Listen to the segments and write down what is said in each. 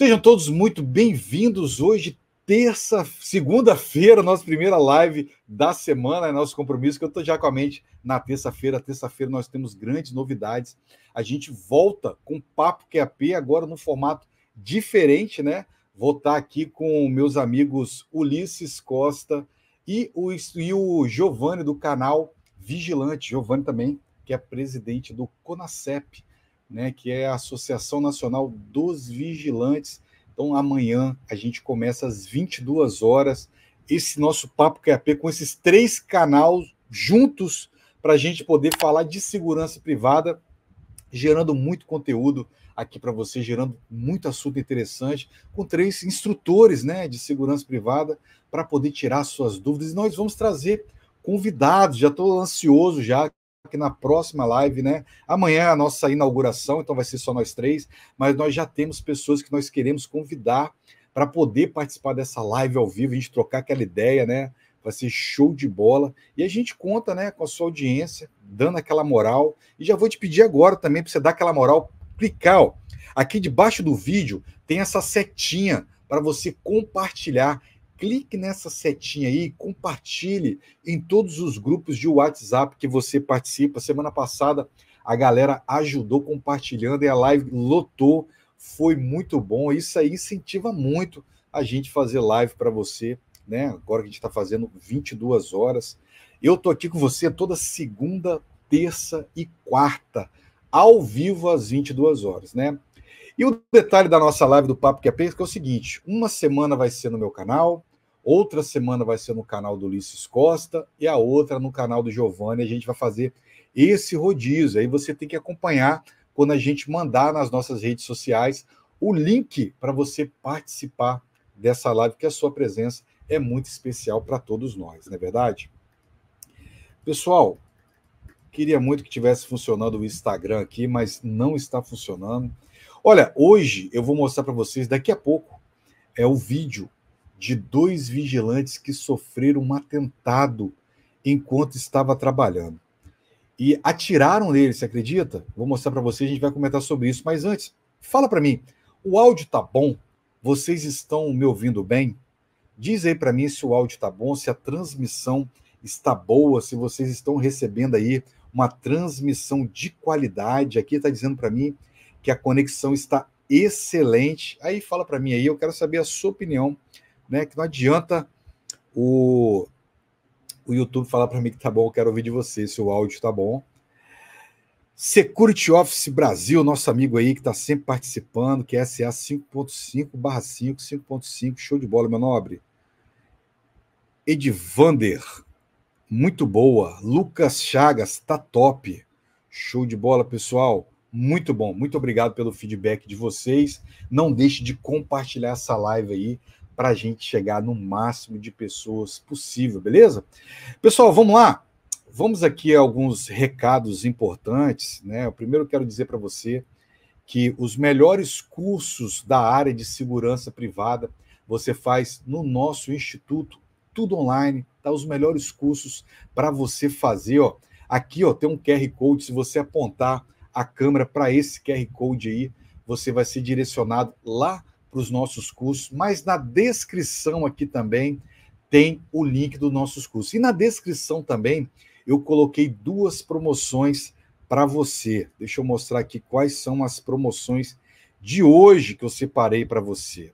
Sejam todos muito bem-vindos hoje, terça, segunda-feira, nossa primeira live da semana, é nosso compromisso, que eu estou já com a mente na terça-feira. Terça-feira nós temos grandes novidades. A gente volta com Papo QAP, agora num formato diferente, né? Vou estar tá aqui com meus amigos Ulisses Costa e o, e o Giovanni do canal Vigilante. Giovanni também, que é presidente do CONACEP, né, que é a Associação Nacional dos Vigilantes. Então, amanhã a gente começa às 22 horas esse nosso Papo QAP com esses três canais juntos para a gente poder falar de segurança privada, gerando muito conteúdo aqui para você, gerando muito assunto interessante, com três instrutores né, de segurança privada para poder tirar suas dúvidas. E nós vamos trazer convidados, já estou ansioso já porque na próxima live, né? Amanhã é a nossa inauguração, então vai ser só nós três, mas nós já temos pessoas que nós queremos convidar para poder participar dessa live ao vivo, a gente trocar aquela ideia, né? Vai ser show de bola. E a gente conta, né, com a sua audiência, dando aquela moral. E já vou te pedir agora também para você dar aquela moral, clicar, ó. Aqui debaixo do vídeo tem essa setinha para você compartilhar clique nessa setinha aí, compartilhe em todos os grupos de WhatsApp que você participa. Semana passada a galera ajudou compartilhando e a live lotou, foi muito bom. Isso aí incentiva muito a gente fazer live para você, né? Agora que a gente está fazendo 22 horas. Eu tô aqui com você toda segunda, terça e quarta, ao vivo às 22 horas, né? E o detalhe da nossa live do Papo Que é Pesca é, é o seguinte: uma semana vai ser no meu canal, Outra semana vai ser no canal do Ulisses Costa e a outra no canal do Giovanni. A gente vai fazer esse rodízio. Aí você tem que acompanhar quando a gente mandar nas nossas redes sociais o link para você participar dessa live, que a sua presença é muito especial para todos nós, não é verdade? Pessoal, queria muito que tivesse funcionando o Instagram aqui, mas não está funcionando. Olha, hoje eu vou mostrar para vocês daqui a pouco é o vídeo de dois vigilantes que sofreram um atentado enquanto estava trabalhando. E atiraram nele, você acredita? Vou mostrar para vocês, a gente vai comentar sobre isso. Mas antes, fala para mim, o áudio tá bom? Vocês estão me ouvindo bem? Diz aí para mim se o áudio tá bom, se a transmissão está boa, se vocês estão recebendo aí uma transmissão de qualidade. Aqui está dizendo para mim que a conexão está excelente. Aí fala para mim aí, eu quero saber a sua opinião né? Que não adianta o, o YouTube falar para mim que tá bom, eu quero ouvir de você se o áudio tá bom. Security Office Brasil, nosso amigo aí que está sempre participando, que é SA 5.5 5, 5.5, show de bola, meu nobre. Edvander, muito boa. Lucas Chagas, tá top. Show de bola, pessoal. Muito bom. Muito obrigado pelo feedback de vocês. Não deixe de compartilhar essa live aí para a gente chegar no máximo de pessoas possível, beleza? Pessoal, vamos lá. Vamos aqui a alguns recados importantes, né? Eu primeiro quero dizer para você que os melhores cursos da área de segurança privada você faz no nosso instituto, tudo online, tá os melhores cursos para você fazer, ó. Aqui, ó, tem um QR Code, se você apontar a câmera para esse QR Code aí, você vai ser direcionado lá para os nossos cursos, mas na descrição aqui também tem o link dos nossos cursos. E na descrição também eu coloquei duas promoções para você. Deixa eu mostrar aqui quais são as promoções de hoje que eu separei para você.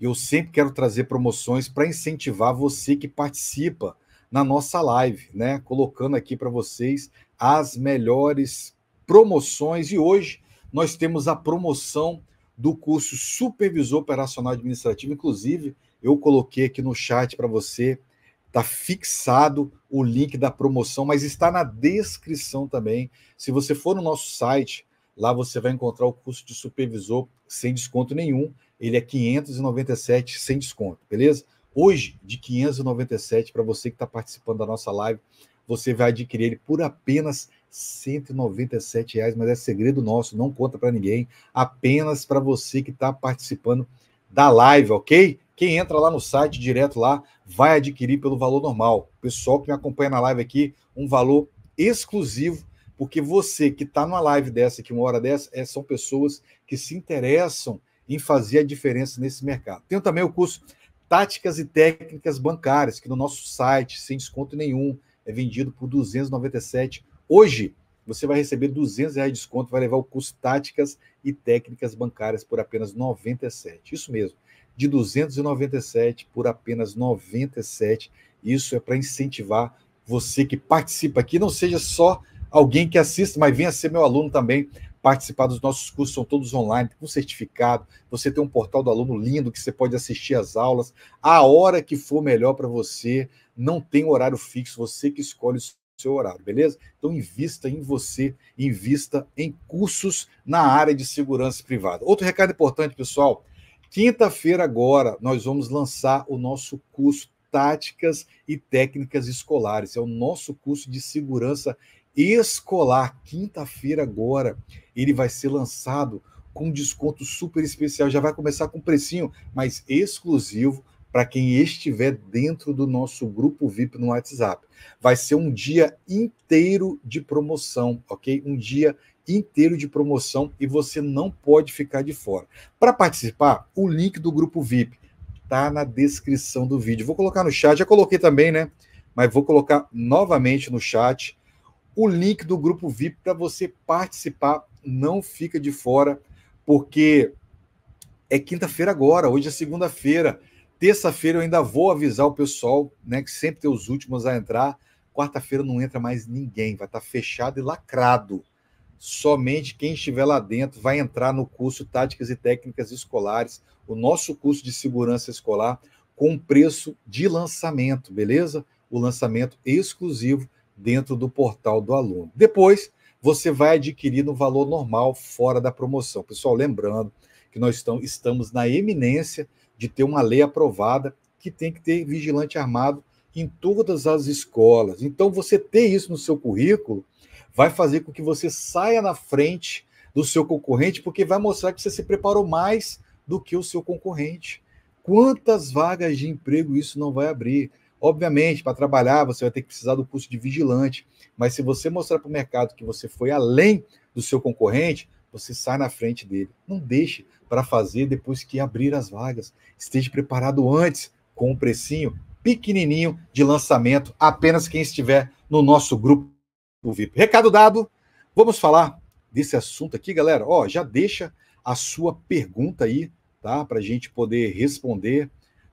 Eu sempre quero trazer promoções para incentivar você que participa na nossa live, né? Colocando aqui para vocês as melhores promoções e hoje nós temos a promoção do curso Supervisor Operacional Administrativo. Inclusive, eu coloquei aqui no chat para você, está fixado o link da promoção, mas está na descrição também. Se você for no nosso site, lá você vai encontrar o curso de supervisor sem desconto nenhum. Ele é 597 sem desconto, beleza? Hoje, de 597, para você que está participando da nossa live, você vai adquirir ele por apenas 197 reais, mas é segredo nosso, não conta para ninguém, apenas para você que está participando da live, ok? Quem entra lá no site direto lá vai adquirir pelo valor normal. Pessoal que me acompanha na live aqui, um valor exclusivo, porque você que está numa live dessa aqui, uma hora dessa, é, são pessoas que se interessam em fazer a diferença nesse mercado. Tem também o curso Táticas e Técnicas Bancárias, que no nosso site, sem desconto nenhum, é vendido por 297 Hoje, você vai receber 200 reais de desconto, vai levar o curso Táticas e Técnicas Bancárias por apenas 97. Isso mesmo, de 297 por apenas 97. Isso é para incentivar você que participa aqui, não seja só alguém que assiste, mas venha ser meu aluno também, participar dos nossos cursos, são todos online, com certificado. Você tem um portal do aluno lindo que você pode assistir às aulas a hora que for melhor para você. Não tem horário fixo, você que escolhe o seu horário, beleza? Então invista em você, invista em cursos na área de segurança privada. Outro recado importante, pessoal, quinta-feira agora nós vamos lançar o nosso curso Táticas e Técnicas Escolares. É o nosso curso de segurança escolar, quinta-feira agora. Ele vai ser lançado com desconto super especial. Já vai começar com precinho, mas exclusivo para quem estiver dentro do nosso grupo VIP no WhatsApp. Vai ser um dia inteiro de promoção, ok? Um dia inteiro de promoção e você não pode ficar de fora. Para participar, o link do grupo VIP tá na descrição do vídeo. Vou colocar no chat, já coloquei também, né? Mas vou colocar novamente no chat o link do grupo VIP para você participar. Não fica de fora, porque é quinta-feira agora, hoje é segunda-feira. Terça-feira eu ainda vou avisar o pessoal, né, que sempre tem os últimos a entrar. Quarta-feira não entra mais ninguém, vai estar tá fechado e lacrado. Somente quem estiver lá dentro vai entrar no curso Táticas e Técnicas Escolares, o nosso curso de segurança escolar, com preço de lançamento, beleza? O lançamento exclusivo dentro do portal do aluno. Depois, você vai adquirir no valor normal, fora da promoção. Pessoal, lembrando, que nós estamos na eminência de ter uma lei aprovada que tem que ter vigilante armado em todas as escolas. Então, você ter isso no seu currículo vai fazer com que você saia na frente do seu concorrente, porque vai mostrar que você se preparou mais do que o seu concorrente. Quantas vagas de emprego isso não vai abrir? Obviamente, para trabalhar, você vai ter que precisar do curso de vigilante, mas se você mostrar para o mercado que você foi além do seu concorrente, você sai na frente dele. Não deixe, para fazer depois que abrir as vagas. Esteja preparado antes, com um precinho pequenininho de lançamento, apenas quem estiver no nosso grupo VIP. Recado dado, vamos falar desse assunto aqui, galera. Ó, já deixa a sua pergunta aí, tá? Para a gente poder responder.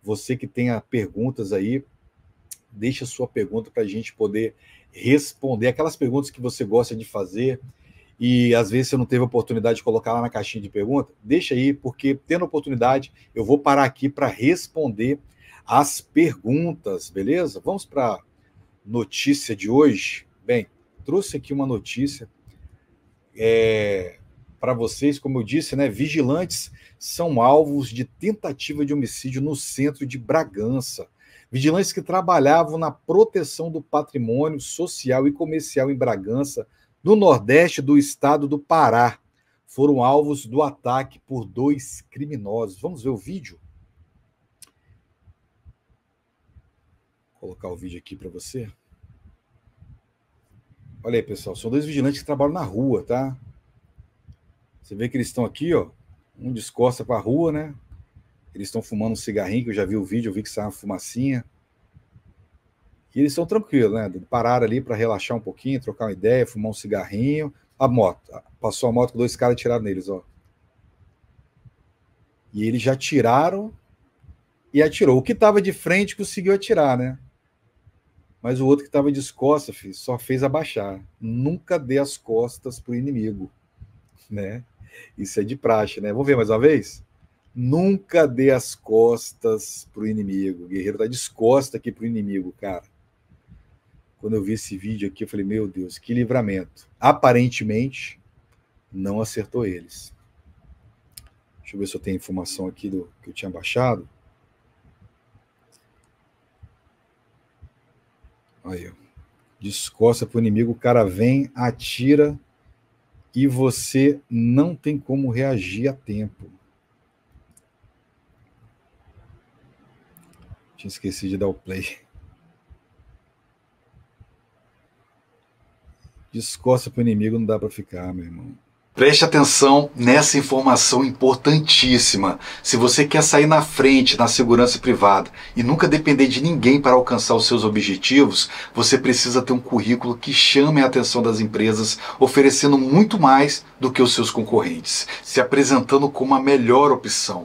Você que tenha perguntas aí, deixa a sua pergunta para a gente poder responder. Aquelas perguntas que você gosta de fazer, e às vezes você não teve oportunidade de colocar lá na caixinha de pergunta, deixa aí, porque tendo oportunidade, eu vou parar aqui para responder as perguntas, beleza? Vamos para notícia de hoje. Bem, trouxe aqui uma notícia é, para vocês, como eu disse, né? Vigilantes são alvos de tentativa de homicídio no centro de Bragança. Vigilantes que trabalhavam na proteção do patrimônio social e comercial em Bragança no nordeste do estado do Pará. Foram alvos do ataque por dois criminosos. Vamos ver o vídeo? Vou colocar o vídeo aqui para você. Olha aí, pessoal, são dois vigilantes que trabalham na rua, tá? Você vê que eles estão aqui, ó. Um descosta para a rua, né? Eles estão fumando um cigarrinho, que eu já vi o vídeo, eu vi que saiu é uma fumacinha. E eles estão tranquilos, né? Pararam ali para relaxar um pouquinho, trocar uma ideia, fumar um cigarrinho. A moto, passou a moto com dois caras e tiraram neles, ó. E eles já tiraram e atirou. O que estava de frente conseguiu atirar, né? Mas o outro que estava de costas filho, só fez abaixar. Nunca dê as costas para o inimigo, né? Isso é de praxe, né? Vamos ver mais uma vez? Nunca dê as costas para o inimigo. O guerreiro está de costas aqui para o inimigo, cara quando eu vi esse vídeo aqui, eu falei, meu Deus, que livramento. Aparentemente, não acertou eles. Deixa eu ver se eu tenho informação aqui do que eu tinha baixado. Aí, ó. Descosta para o inimigo, o cara vem, atira e você não tem como reagir a tempo. Tinha esquecido de dar o play. Descosta pro inimigo não dá para ficar, meu irmão. Preste atenção nessa informação importantíssima. Se você quer sair na frente na segurança privada e nunca depender de ninguém para alcançar os seus objetivos, você precisa ter um currículo que chame a atenção das empresas, oferecendo muito mais do que os seus concorrentes, se apresentando como a melhor opção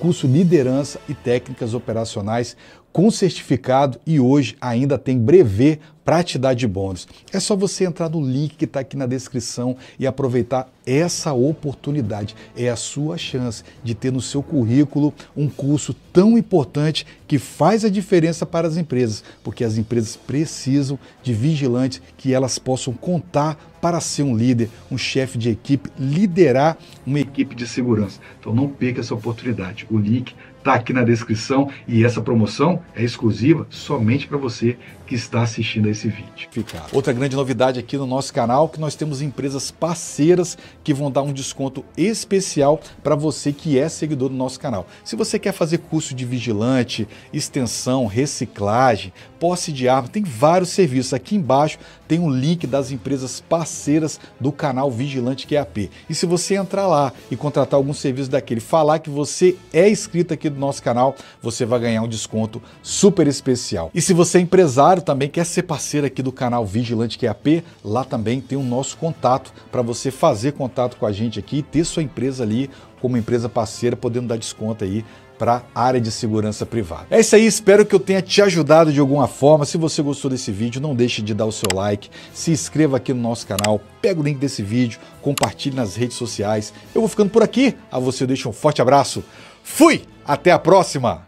curso Liderança e Técnicas Operacionais com certificado e hoje ainda tem brevet para te dar de bônus. É só você entrar no link que está aqui na descrição e aproveitar essa oportunidade. É a sua chance de ter no seu currículo um curso tão importante que faz a diferença para as empresas, porque as empresas precisam de vigilantes que elas possam contar para ser um líder, um chefe de equipe, liderar uma equipe de segurança. Então não perca essa oportunidade. O link está aqui na descrição e essa promoção é exclusiva somente para você que está assistindo a esse vídeo. Outra grande novidade aqui no nosso canal que nós temos empresas parceiras que vão dar um desconto especial para você que é seguidor do nosso canal. Se você quer fazer curso de vigilante, extensão, reciclagem, posse de arma, tem vários serviços. Aqui embaixo tem um link das empresas parceiras do canal Vigilante QAP. E se você entrar lá e contratar algum serviço daquele, falar que você é inscrito aqui do nosso canal, você vai ganhar um desconto super especial. E se você é empresário também, quer ser parceiro aqui do canal Vigilante QAP, é lá também tem o nosso contato para você fazer contato com a gente aqui e ter sua empresa ali como empresa parceira, podendo dar desconto aí para a área de segurança privada. É isso aí, espero que eu tenha te ajudado de alguma forma. Se você gostou desse vídeo, não deixe de dar o seu like, se inscreva aqui no nosso canal, pega o link desse vídeo, compartilhe nas redes sociais. Eu vou ficando por aqui, a você eu deixo um forte abraço, fui! Até a próxima!